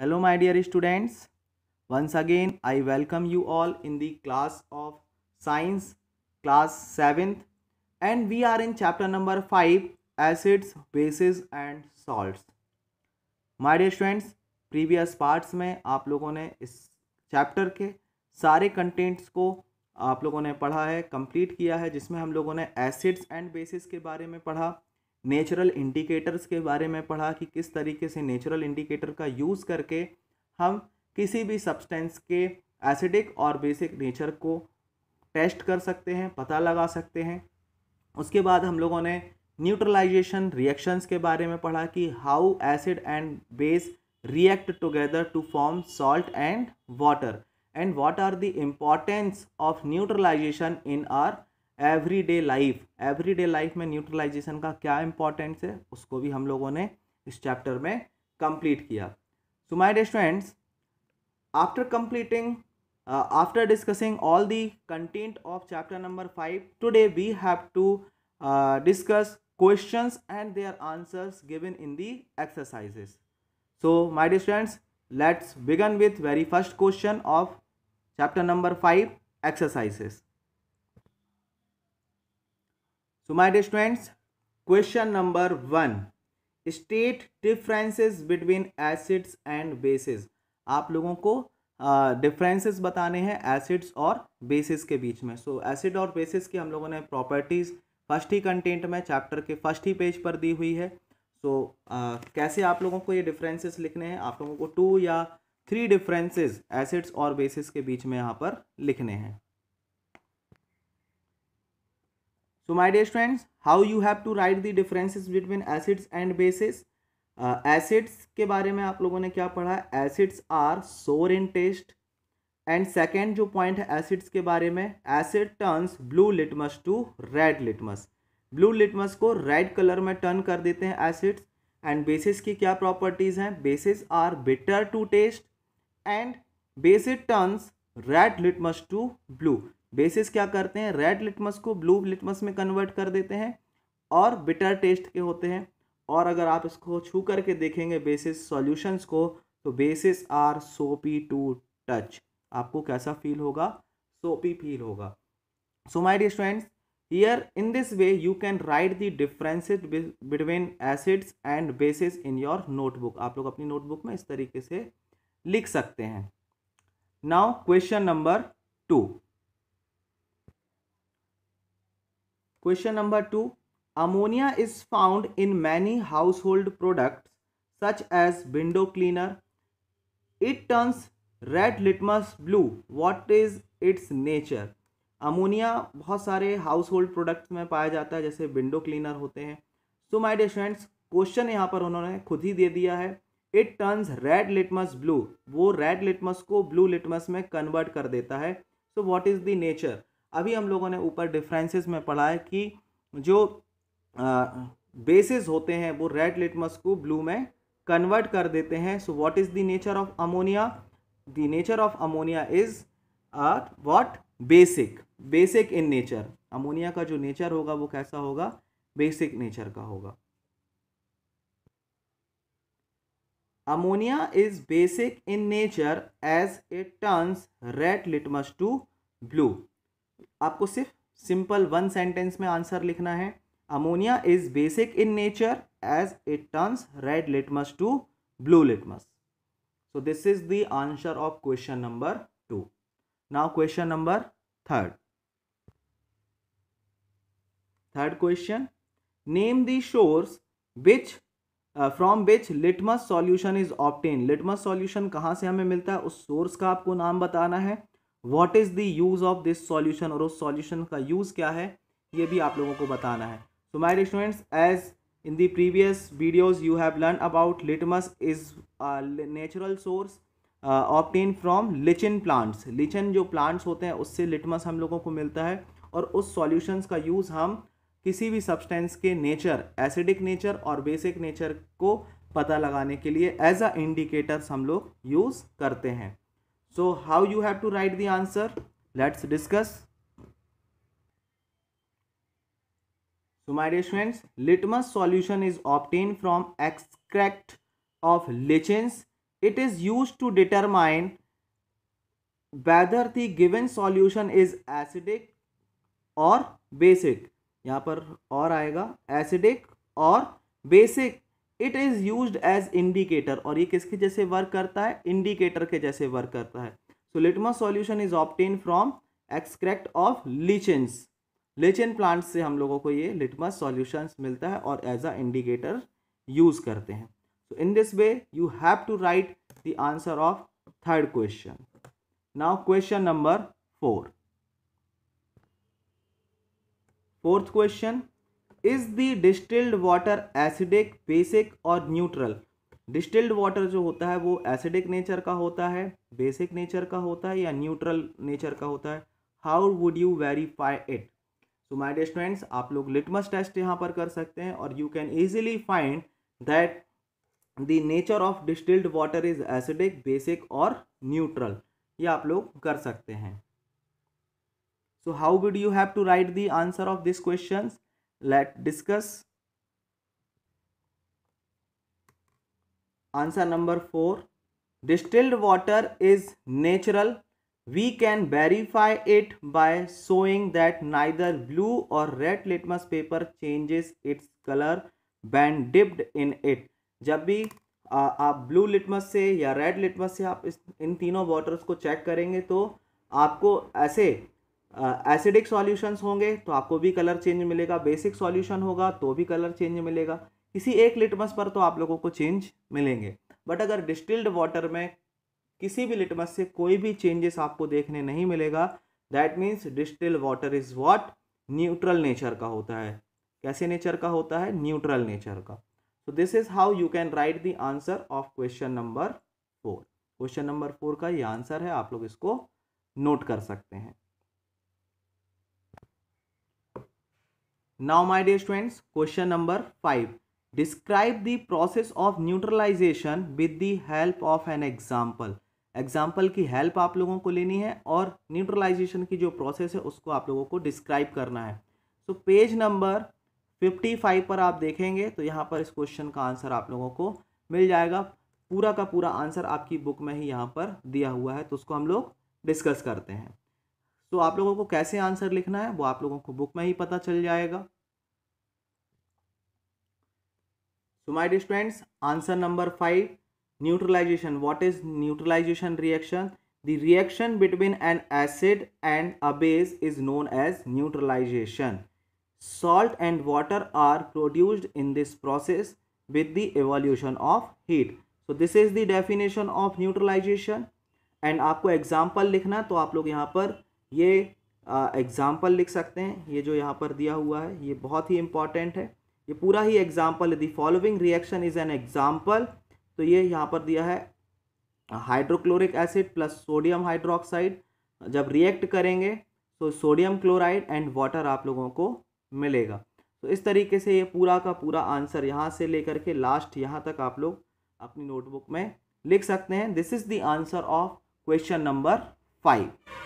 hello my dear students once again I welcome you all in the class of science class seventh and we are in chapter number five acids bases and salts my dear students previous parts में आप लोगों ने इस chapter के सारे contents को आप लोगों ने पढ़ा है कंप्लीट किया है जिसमें हम लोगों ने एसिड्स एंड बेसिस के बारे में पढ़ा नेचुरल इंडिकेटर्स के बारे में पढ़ा कि किस तरीके से नेचुरल इंडिकेटर का यूज़ करके हम किसी भी सब्सटेंस के एसिडिक और बेसिक नेचर को टेस्ट कर सकते हैं पता लगा सकते हैं उसके बाद हम लोगों ने न्यूट्रलाइजेशन रिएक्शंस के बारे में पढ़ा कि how acid and base react together to form salt and water and what are the importance of neutralisation in our every day life every day life में न्यूट्रलाइजेशन का क्या इंपॉर्टेंस है उसको भी हम लोगों ने इस चैप्टर में कंप्लीट किया so my dear students after completing after discussing all the content of chapter number five today we have to discuss question and their answers given in the exercises so my dear students let's begin with very first question of chapter number five exercises so my dear students question number one state differences between acids and bases आप लोगों को differences uh, बताने हैं acids और bases के बीच में so so, acid और बेसिस की हम लोगों ने प्रॉपर्टीज़ फर्स्ट ही कंटेंट में चैप्टर के फर्स्ट ही पेज पर दी हुई है सो so, uh, कैसे आप लोगों को ये डिफरेंसेस लिखने हैं आप लोगों को टू या थ्री डिफरेंसेस एसिड्स और बेसिस के बीच में यहाँ पर लिखने हैं so my dear students how you have to write the differences between acids and bases acids के बारे में आप लोगों ने क्या पढ़ा है acids are sour in taste and second जो पॉइंट है एसिड्स के बारे में acid turns blue litmus to red litmus blue litmus को रेड कलर में टर्न कर देते हैं एसिड्स एंड बेसिस की क्या प्रॉपर्टीज़ हैं bases are bitter to taste and bases turns red litmus to blue bases क्या करते हैं रेड लिटमस को ब्लू लिटमस में कन्वर्ट कर देते हैं और बिटर टेस्ट के होते हैं और अगर आप इसको छू करके देखेंगे बेसिस सॉल्यूशंस को तो bases are soapy to touch आपको कैसा फील होगा सोपी फील होगा so my dear students here in this way you can write the differences between acids and bases in your notebook आप लोग अपनी नोटबुक में इस तरीके से लिख सकते हैं now question number two question number two ammonia is found in many household products such as window cleaner it turns red litmus blue what is its nature ammonia बहुत सारे हाउस होल्ड प्रोडक्ट्स में पाया जाता है जैसे window cleaner होते हैं so my dear friends question यहाँ पर उन्होंने खुद ही दे दिया है it turns red litmus blue वो रेड लिटमस को ब्लू लिटमस में कन्वर्ट कर देता है so what is the nature अभी हम लोगों ने ऊपर डिफरेंसेस में पढ़ा है कि जो बेसिस होते हैं वो रेड लिटमस को ब्लू में कन्वर्ट कर देते हैं so what is the nature of ammonia the nature of ammonia is what basic basic in nature ammonia का जो नेचर होगा वो कैसा होगा बेसिक नेचर का होगा ammonia is basic in nature as it turns red litmus to blue आपको सिर्फ सिंपल वन सेंटेंस में आंसर लिखना है ammonia is basic in nature as it turns red litmus to blue litmus so this is the answer of question number two now question number third third question name the sources which from which litmus solution is obtain litmus solution कहाँ से हमें मिलता है उस source का आपको नाम बताना है what is the use of this solution और उस सॉल्यूशन का यूज़ क्या है ये भी आप लोगों को बताना है so my students as in the previous videos you have learn about litmus is natural source obtain from lichen plants lichen जो प्लांट्स होते हैं उससे लिटमस हम लोगों को मिलता है और उस सॉल्यूशंस का यूज़ हम किसी भी सब्सटेंस के नेचर एसिडिक नेचर और बेसिक नेचर को पता लगाने के लिए एज अ इंडिकेटर्स हम लोग यूज़ करते हैं so how you have to write the answer let's discuss so my dear students litmus solution is obtained from extract of lichens it is used to determine whether the given solution is acidic or basic यहाँ पर और आएगा acidic और basic it is use as indicator और ये किसके जैसे work करता है इंडिकेटर के जैसे वर्क करता है so litmus solution is obtain from extract of lichens lichen plant से हम लोगों को ये लिटमस सॉल्यूशंस मिलता है और एज अ इंडिकेटर यूज़ करते हैं so in this way you have to write the answer of third question now question number four fourth question is the distilled water acidic basic और neutral distilled water जो होता है वो acidic nature का होता है बेसिक नेचर का होता है या न्यूट्रल नेचर का होता है how would you verify it so my dear students आप लोग लिटमस टेस्ट यहाँ पर कर सकते हैं और you can easily find that the nature of distilled water is acidic basic और न्यूट्रल ये आप लोग कर सकते हैं so how would you have to write the answer of this question let discuss answer number 4 distilled water is natural we can verify it by showing that neither blue or red litmus paper changes its color when dipped in it जब भी आ, आप blue litmus से या red litmus से आप इस इन तीनों waters को चेक करेंगे तो आपको ऐसे एसिडिक uh, सॉल्यूशंस होंगे तो आपको भी कलर चेंज मिलेगा बेसिक सॉल्यूशन होगा तो भी कलर चेंज मिलेगा किसी एक लिटमस पर तो आप लोगों को चेंज मिलेंगे बट अगर डिस्टिल्ड वाटर में किसी भी लिटमस से कोई भी चेंजेस आपको देखने नहीं मिलेगा that means distil water is what neutral nature का होता है कैसे नेचर का होता है न्यूट्रल नेचर का so this is how you can write the answer of question number four question number four का ये आंसर है आप लोग इसको नोट कर सकते हैं now my dear students question number five describe the process of neutralisation with the help of an example example की हेल्प आप लोगों को लेनी है और न्यूट्रलाइजेशन की जो प्रोसेस है उसको आप लोगों को डिस्क्राइब करना है सो पेज नंबर फाइव पर आप देखेंगे तो यहाँ पर इस क्वेश्चन का आंसर आप लोगों को मिल जाएगा पूरा का पूरा आंसर आपकी बुक में ही यहाँ पर दिया हुआ है तो उसको हम लोग डिस्कस करते हैं तो आप लोगों को कैसे आंसर लिखना है वो आप लोगों को बुक में ही पता चल जाएगा so my students answer number five neutralisation what is neutralisation reaction the reaction between an acid and a base is known as neutralisation salt and water are produced in this process with the evolution of heat so this is the definition of neutralisation and आपको example लिखना तो आप लोग यहाँ पर ये example लिख सकते हैं ये जो यहाँ पर दिया हुआ है ये बहुत ही इम्पॉर्टेंट है ये पूरा ही example the following reaction is an example तो ये यहाँ पर दिया है hydrochloric acid plus sodium hydroxide जब रिएक्ट करेंगे तो सोडियम क्लोराइड एंड वाटर आप लोगों को मिलेगा तो इस तरीके से ये पूरा का पूरा आंसर यहाँ से लेकर के लास्ट यहाँ तक आप लोग अपनी नोटबुक में लिख सकते हैं this is the answer of question number five